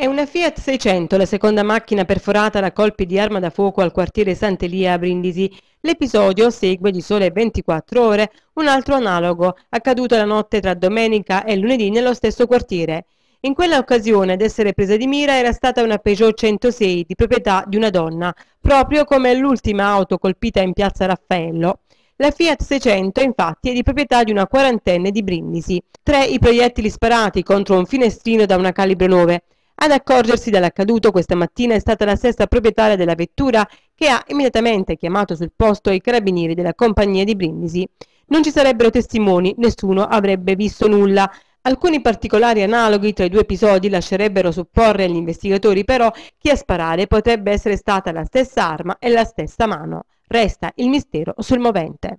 È una Fiat 600, la seconda macchina perforata da colpi di arma da fuoco al quartiere Sant'Elia a Brindisi. L'episodio segue di sole 24 ore un altro analogo, accaduto la notte tra domenica e lunedì nello stesso quartiere. In quella occasione ad essere presa di mira era stata una Peugeot 106 di proprietà di una donna, proprio come l'ultima auto colpita in piazza Raffaello. La Fiat 600 infatti è di proprietà di una quarantenne di Brindisi. Tre i proiettili sparati contro un finestrino da una calibro 9. Ad accorgersi dell'accaduto questa mattina è stata la stessa proprietaria della vettura che ha immediatamente chiamato sul posto i carabinieri della compagnia di Brindisi. Non ci sarebbero testimoni, nessuno avrebbe visto nulla. Alcuni particolari analoghi tra i due episodi lascerebbero supporre agli investigatori però che a sparare potrebbe essere stata la stessa arma e la stessa mano. Resta il mistero sul movente.